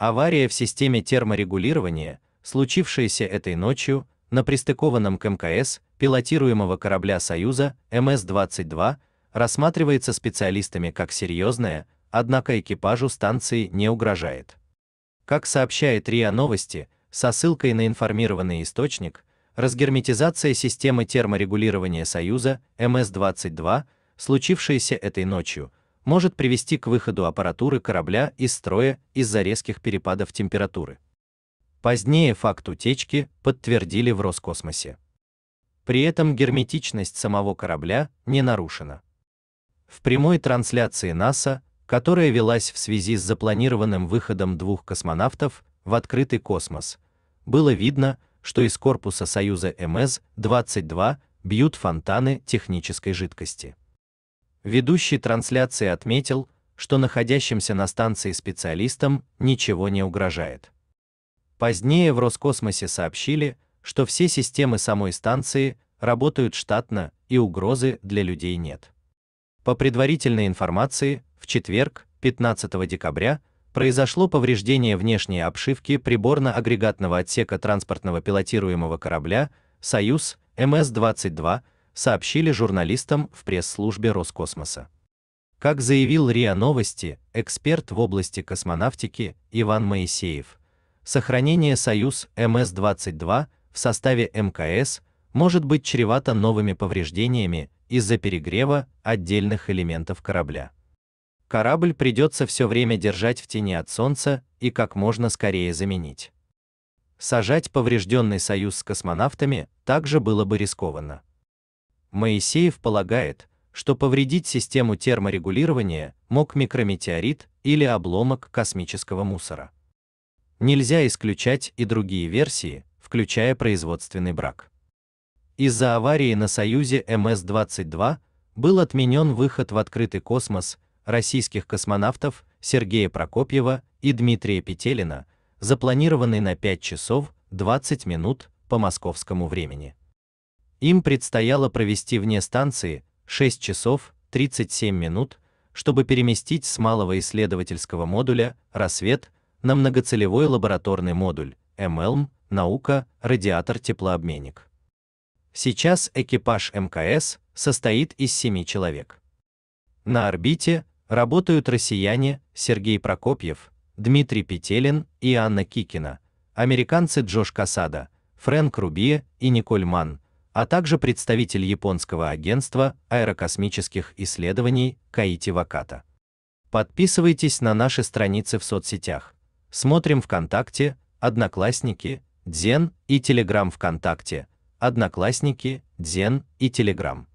Авария в системе терморегулирования, случившаяся этой ночью на пристыкованном к МКС пилотируемого корабля Союза МС-22, рассматривается специалистами как серьезная, однако экипажу станции не угрожает. Как сообщает РИА Новости, со ссылкой на информированный источник, разгерметизация системы терморегулирования Союза МС-22, случившаяся этой ночью, может привести к выходу аппаратуры корабля из строя из-за резких перепадов температуры. Позднее факт утечки подтвердили в Роскосмосе. При этом герметичность самого корабля не нарушена. В прямой трансляции НАСА, которая велась в связи с запланированным выходом двух космонавтов в открытый космос, было видно, что из корпуса Союза МС-22 бьют фонтаны технической жидкости. Ведущий трансляции отметил, что находящимся на станции специалистам ничего не угрожает. Позднее в Роскосмосе сообщили, что все системы самой станции работают штатно и угрозы для людей нет. По предварительной информации, в четверг, 15 декабря, произошло повреждение внешней обшивки приборно-агрегатного отсека транспортного пилотируемого корабля «Союз» МС-22, сообщили журналистам в пресс-службе Роскосмоса. Как заявил РИА Новости, эксперт в области космонавтики Иван Моисеев, сохранение Союз МС-22 в составе МКС может быть чревато новыми повреждениями из-за перегрева отдельных элементов корабля. Корабль придется все время держать в тени от солнца и как можно скорее заменить. Сажать поврежденный союз с космонавтами также было бы рискованно. Моисеев полагает, что повредить систему терморегулирования мог микрометеорит или обломок космического мусора. Нельзя исключать и другие версии, включая производственный брак. Из-за аварии на Союзе МС-22 был отменен выход в открытый космос российских космонавтов Сергея Прокопьева и Дмитрия Петелина, запланированный на 5 часов 20 минут по московскому времени. Им предстояло провести вне станции 6 часов 37 минут, чтобы переместить с малого исследовательского модуля «Рассвет» на многоцелевой лабораторный модуль «МЛМ» «Наука», радиатор-теплообменник. Сейчас экипаж МКС состоит из 7 человек. На орбите работают россияне Сергей Прокопьев, Дмитрий Петелин и Анна Кикина, американцы Джош Касада, Фрэнк Рубие и Николь Манн, а также представитель японского агентства аэрокосмических исследований Каити Ваката. Подписывайтесь на наши страницы в соцсетях. Смотрим ВКонтакте, Одноклассники, Дзен и Телеграм ВКонтакте, Одноклассники, Дзен и Телеграм.